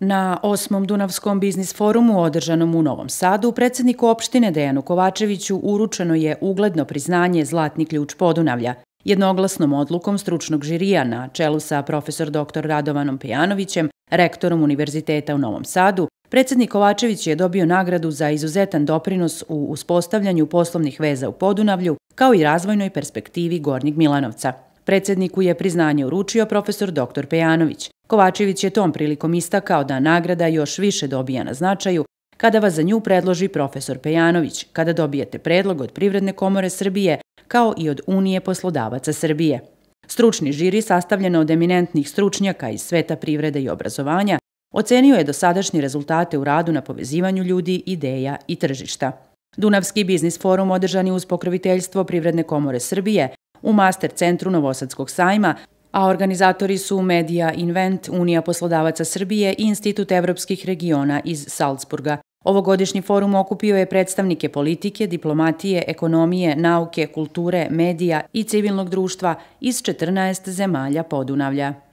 Na osmom Dunavskom biznis forumu održanom u Novom Sadu predsjedniku opštine Dejanu Kovačeviću uručeno je ugledno priznanje Zlatni ključ Podunavlja. Jednoglasnom odlukom stručnog žirija na čelu sa profesor dr. Radovanom Pejanovićem, rektorom Univerziteta u Novom Sadu, predsjednik Kovačević je dobio nagradu za izuzetan doprinos u uspostavljanju poslovnih veza u Podunavlju kao i razvojnoj perspektivi Gornjeg Milanovca. Predsedniku je priznanje uručio profesor dr. Pejanović. Kovačević je tom prilikom istakao da nagrada još više dobija na značaju kada vas za nju predloži profesor Pejanović, kada dobijete predlog od Privredne komore Srbije kao i od Unije poslodavaca Srbije. Stručni žiri sastavljeno od eminentnih stručnjaka iz sveta privrede i obrazovanja ocenio je dosadašnje rezultate u radu na povezivanju ljudi, ideja i tržišta. Dunavski biznis forum održani uz pokroviteljstvo Privredne komore Srbije u Master centru Novosadskog sajma, a organizatori su Media Invent, Unija poslodavaca Srbije i Institut evropskih regiona iz Salzburga. Ovogodišnji forum okupio je predstavnike politike, diplomatije, ekonomije, nauke, kulture, medija i civilnog društva iz 14 zemalja Podunavlja.